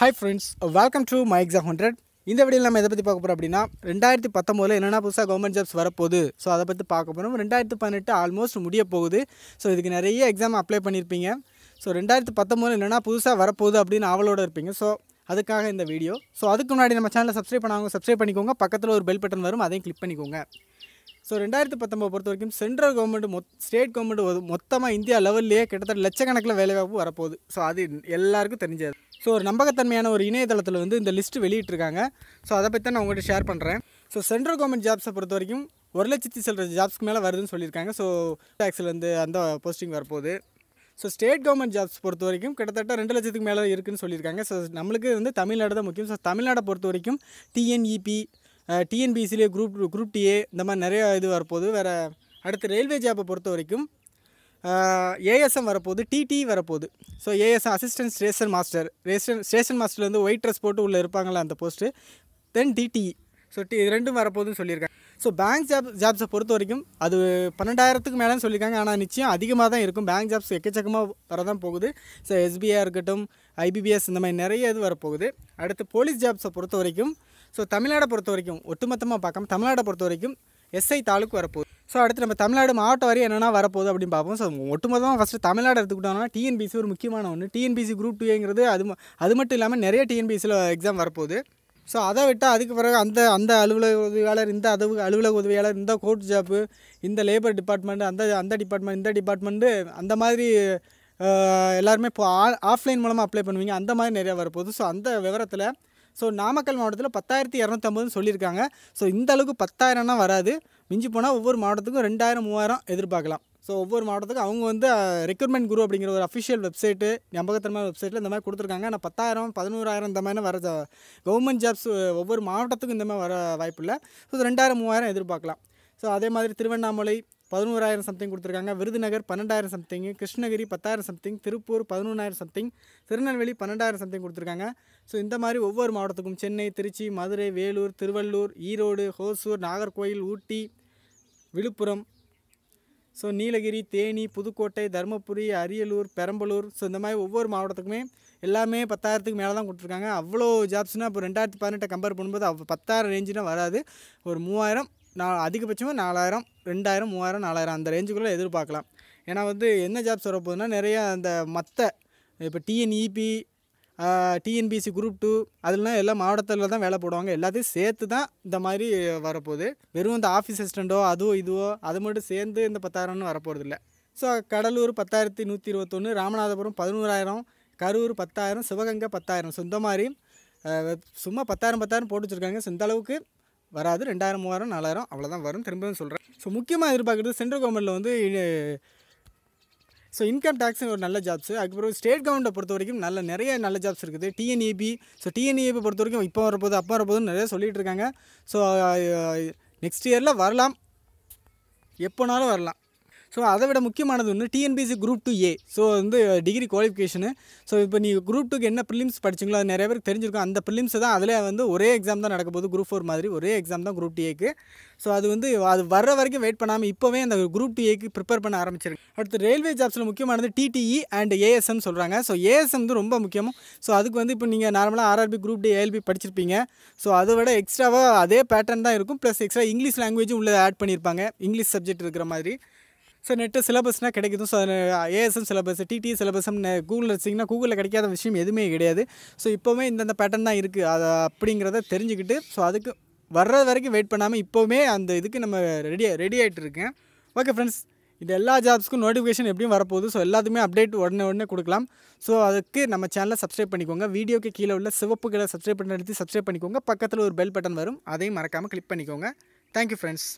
hi friends welcome to my exam hundred இந்த வீடியோவில் நம்ம எதை பற்றி பார்க்க போகிறோம் அப்படின்னா ரெண்டாயிரத்தி பத்தொம்போதில் என்னென்ன புதுசாக கவர்மெண்ட் ஜாப்ஸ் வரப்போகுது ஸோ அதை பற்றி பார்க்க போகிறோம் ரெண்டாயிரத்து பதினெட்டு ஆல்மோஸ்ட் முடிய போகுது ஸோ இதுக்கு நிறைய எக்ஸாம் அப்ளை பண்ணியிருப்பீங்க ஸோ ரெண்டாயிரத்து பத்தொம்போதில் என்னென்னா புதுசாக வரப்போகுது அப்படின்னு ஆவலோடு இருப்பீங்க ஸோ அதுக்காக இந்த வீடியோ ஸோ அதுக்கு முன்னாடி நம்ம சேனலை சப்ஸ்கிரைப் பண்ணாங்க சப்ஸ்கிரைப் பண்ணிக்கோங்க பக்கத்தில் ஒரு பெல் பட்டன் வரும் அதையும் கிளிக் பண்ணிக்கோங்க ஸோ ரெண்டாயிரத்து பத்தொம்பது பொறுத்த வரைக்கும் சென்ட்ரல் கவர்மெண்ட் மொத் ஸ்டேட் கவர்மெண்ட் மொத்தமாக இந்தியா லெவல்லையே கிட்டத்தட்ட லட்சக்கணக்கில் வேலைவாய்ப்பு வரப்போகுது ஸோ அது எல்லாருக்கும் தெரிஞ்சது ஸோ ஒரு நம்பகத்தன்மையான ஒரு இணையதளத்தில் வந்து இந்த லிஸ்ட்டு வெளியிட்டிருக்காங்க ஸோ அதை பற்றி தான் நான் உங்கள்கிட்ட ஷேர் பண்ணுறேன் ஸோ சென்ட்ரல் கவர்மெண்ட் ஜாப்ஸை பொறுத்த வரைக்கும் ஒரு லட்சத்தி சில்லற ஜாப்ஸ்க்கு மேலே வருதுன்னு சொல்லியிருக்காங்க ஸோ வந்து அந்த போஸ்டிங் வரப்போகுது ஸோ ஸ்டேட் கவர்மெண்ட் ஜாப்ஸ் பொறுத்த வரைக்கும் கிட்டத்தட்ட ரெண்டு லட்சத்துக்கு மேலே இருக்குதுன்னு சொல்லியிருக்காங்க ஸோ நம்மளுக்கு வந்து தமிழ்நாடு தான் முக்கியம் ஸோ தமிழ்நாடை பொறுத்த வரைக்கும் டிஎன்இபி டிஎன்பிசிலே குரூப் குரூப் டிஏ இந்த மாதிரி நிறையா இது வரப்போகுது வேறு அடுத்து ரயில்வே ஜாப்பை பொறுத்த வரைக்கும் ஏஎஸ்எம் வரப்போகுது டிடி வரப்போகுது so ASM assistant station master station ஸ்டேஷன் மாஸ்டர்லேருந்து ஒயிட் ட்ரெஸ் போட்டு உள்ளே இருப்பாங்களா அந்த post then TT so T இது ரெண்டும் வரப்போகுதுன்னு சொல்லியிருக்காங்க ஸோ பேங்க் ஜாப் ஜாப்ஸை பொறுத்த வரைக்கும் அது பன்னெண்டாயிரத்துக்கு மேலேன்னு சொல்லியிருக்காங்க ஆனால் நிச்சயம் அதிகமாக தான் இருக்கும் பேங்க் ஜாப்ஸ் எக்கச்சக்கமாக வர தான் போகுது ஸோ எஸ்பிஐ இருக்கட்டும் ஐபிபிஎஸ் இந்த மாதிரி நிறைய இது வரப்போகுது அடுத்து போலீஸ் ஜாப்ஸை பொறுத்த வரைக்கும் ஸோ தமிழ்நாடை பொறுத்த வரைக்கும் ஒட்டுமொத்தமாக பார்க்காம தமிழ்நாடை பொறுத்த வரைக்கும் எஸ்ஐ தாலுக்கு வரப்போகுது ஸோ அடுத்து நம்ம தமிழ்நாடு மாவட்ட வரி என்னென்னா வரப்போகுது அப்படின்னு பார்ப்போம் ஸோ ஒட்டுமொத்தமாக ஃபஸ்ட்டு தமிழ்நாடு எடுத்துக்கிட்டோம்னா டிஎன்பிசி ஒரு முக்கியமான ஒன்று டிஎன்பிசி குரூப் டூங்கிறது அது அது மட்டும் இல்லாமல் நிறைய டிஎன்பிசியில் எக்ஸாம் வரப்போகுது ஸோ அதை விட்டால் அதுக்கு பிறகு அந்த அந்த அலுவலக உதவியாளர் இந்த அதுவு அலுவலக உதவியாளர் இந்த கோர்ட் ஜாப்பு இந்த லேபர் டிபார்ட்மெண்ட் அந்த அந்த டிபார்ட்மெண்ட் இந்த டிபார்ட்மெண்ட்டு அந்த மாதிரி எல்லாருமே இப்போ ஆஃப்லைன் மூலமாக அப்ளை பண்ணுவீங்க அந்த மாதிரி நிறையா வரப்போகுது ஸோ அந்த விவரத்தில் ஸோ நாமக்கல் மாவட்டத்தில் பத்தாயிரத்தி இரநூத்தம்பதுன்னு சொல்லியிருக்காங்க ஸோ இந்த அளவுக்கு பத்தாயிரம்னா வராது மிஞ்சி போனால் ஒவ்வொரு மாவட்டத்துக்கும் ரெண்டாயிரம் மூவாயிரம் எதிர்பார்க்கலாம் ஸோ ஒவ்வொரு மாவட்டத்துக்கும் அவங்க வந்து ரெக்ரூட்மெண்ட் குரூப் அப்படிங்கிற ஒரு அஃபிஷியல் வெப்சைட்டு நம்பகத்தன்மை வெப்சைட்டில் இந்த மாதிரி கொடுத்துருக்காங்க ஆனால் பத்தாயிரம் பதினோராயிரம் இந்த மாதிரி வர கவர்மெண்ட் ஜாப்ஸ் ஒவ்வொரு மாவட்டத்துக்கும் இந்த மாதிரி வர வாய்ப்பு இல்லை ஸோ ரெண்டாயிரம் மூவாயிரம் எதிர்பார்க்கலாம் ஸோ அதே மாதிரி திருவண்ணாமலை பதினோராயிரம் சம்திங் கொடுத்துருக்காங்க விருதுநகர் பன்னெண்டாயிரம் சம்திங் கிருஷ்ணகிரி பத்தாயிரம் சம்திங் திருப்பூர் பதினொன்றாயிரம் சம்திங் திருநெல்வேலி பன்னெண்டாயிரம் சம்திங் கொடுத்துருக்காங்க ஸோ இந்த மாதிரி ஒவ்வொரு மாவட்டத்துக்கும் சென்னை திருச்சி மதுரை வேலூர் திருவள்ளூர் ஈரோடு ஹோசூர் நாகர்கோயில் ஊட்டி விழுப்புரம் ஸோ நீலகிரி தேனி புதுக்கோட்டை தருமபுரி அரியலூர் பெரம்பலூர் ஸோ இந்த மாதிரி ஒவ்வொரு மாவட்டத்துக்குமே எல்லாமே பத்தாயிரத்துக்கு மேலே தான் கொடுத்துருக்காங்க அவ்வளோ ஜாப்ஸ்னால் இப்போ ரெண்டாயிரத்து பதினெட்டை கம்பேர் பண்ணும்போது அவ்வளோ பத்தாயிரம் ரேஞ்சுனா வராது ஒரு மூவாயிரம் நான் அதிகபட்சமாக நாலாயிரம் ரெண்டாயிரம் மூவாயிரம் நாலாயிரம் அந்த ரேஞ்சுக்குள்ளே எதிர்பார்க்கலாம் ஏன்னா வந்து என்ன ஜாப்ஸ் வரப்போகுதுன்னா நிறையா அந்த மற்ற இப்போ டிஎன்இபி டிஎன்பிசி குரூப் டூ அதெல்லாம் எல்லா மாவட்டத்தில் தான் வேலை போடுவாங்க எல்லாத்தையும் சேர்த்து தான் இந்த மாதிரி வரப்போகுது வெறும் இந்த ஆஃபீஸ் அசிஸ்டண்ட்டோ அதுவோ இதுவோ அது மட்டும் சேர்ந்து இந்த பத்தாயிரம்னு வரப்போகிறது இல்லை ஸோ கடலூர் பத்தாயிரத்தி நூற்றி இருபத்தொன்று ராமநாதபுரம் பதினோராயிரம் கரூர் பத்தாயிரம் சிவகங்கை பத்தாயிரம் ஸோ இந்த மாதிரி சும்மா பத்தாயிரம் பத்தாயிரம் போட்டு வச்சுருக்காங்க ஸோ இந்த அளவுக்கு வராது ரெண்டாயிரம் மூவாயிரம் நாலாயிரம் அவ்வளோதான் வரும் திரும்பவும் சொல்கிறேன் ஸோ முக்கியமாக எதிர்பார்க்குறது சென்ட்ரல் கவர்மெண்ட்டில் வந்து ஸோ இன்கம் டேக்ஸுங்க ஒரு நல்ல ஜாப்ஸ் அதுக்கப்புறம் ஸ்டேட் கவர்மெண்ட்டை பொறுத்த வரைக்கும் நல்ல நிறைய நல்ல ஜாப்ஸ் இருக்குது டிஎன்இபி ஸோ டிஎன்இபி பொறுத்த வரைக்கும் இப்போ வரப்போது அப்போ வரப்போதுன்னு நிறைய சொல்லிகிட்டு இருக்காங்க ஸோ நெக்ஸ்ட் இயரில் வரலாம் எப்போனாலும் வரலாம் ஸோ அதை விட முக்கியமானது ஒன்று TNPSC group two A so வந்து டிகிரி குவாலிஃபிகேஷனு ஸோ இப்போ நீங்கள் குரூப் டூக்கு என்ன ப்ரிலிம்ஸ் படிச்சிங்களோ அது நிறைய பேருக்கு தெரிஞ்சிருக்கும் அந்த ப்ரிலிம்ஸ் தான் அதில் வந்து ஒரே எக்ஸாம் தான் நடக்க போது குரூப் ஃபோர் மாதிரி ஒரே எக்ஸாம் தான் குரூப் டூ ஏக்கு ஸோ அது வந்து அது வர்ற வரைக்கும் வெயிட் பண்ணாமல் இப்போவே அந்த குரூப் டூ ஏக்கு ப்ரிப்பேர் பண்ண ஆரம்பிச்சிருக்கு அடுத்து ரயில்வே ஜாப்ஸில் முக்கியமானது டிடிஇ அண்ட் ஏஎஸ்எம் சொல்கிறாங்க ஸோ ஏஎஸ்எம் வந்து ரொம்ப முக்கியம் ஸோ அதுக்கு வந்து இப்போ நீங்கள் நார்மலாக ஆர்ஆர்பி குரூப் டி ஏஎல்பி படிச்சிருப்பீங்க ஸோ அதை விட எக்ஸ்ட்ராவாக அதே பேட்டர்ன் தான் இருக்கும் ப்ளஸ் எக்ஸ்ட்ரா இங்கிலீஷ் லாங்குவேஜும் உள்ளே ஆட் பண்ணியிருப்பாங்க இங்கிலீஷ் சப்ஜெக்ட் இருக்கிற மாதிரி ஸோ நெட்டு சிலபஸ்னால் கிடைக்குது ஸோ ஏஎஸ்எம் சிலபஸ் டிடி சிலபஸ்னு கூகுளில் வச்சிங்கன்னா கூகுளில் கிடைக்காத விஷயம் எதுவுமே கிடையாது ஸோ இப்போவுமே இந்தந்த பேட்டர்ன் தான் இருக்குது அது அப்படிங்கிறத தெரிஞ்சுக்கிட்டு ஸோ அதுக்கு வர்ற வரைக்கும் வெயிட் பண்ணாமல் இப்போவுமே அந்த இதுக்கு நம்ம ரெடி ரெடி ஆகிட்டு இருக்கேன் ஓகே ஃப்ரெண்ட்ஸ் இது எல்லா ஜாப்ஸ்க்கும் நோட்டிஃபிகேஷன் எப்படியும் வரப்போகுது ஸோ எல்லாத்துமே அப்டேட் உடனே உடனே கொடுக்கலாம் ஸோ அதுக்கு நம்ம சேனலை சப்ஸ்கிரைப் பண்ணிக்கோங்க வீடியோக்கு கீழே உள்ள சிவப்பு கீழே சப்ஸ்கிரைப் பண்ணி எடுத்து சப்ஸ்கிரைப் பண்ணிக்கோங்க பக்கத்தில் ஒரு பெல் பட்டன் வரும் அதையும் மறக்காமல் கிளிக் பண்ணிக்கோங்க தேங்க்யூ ஃப்ரெண்ட்ஸ்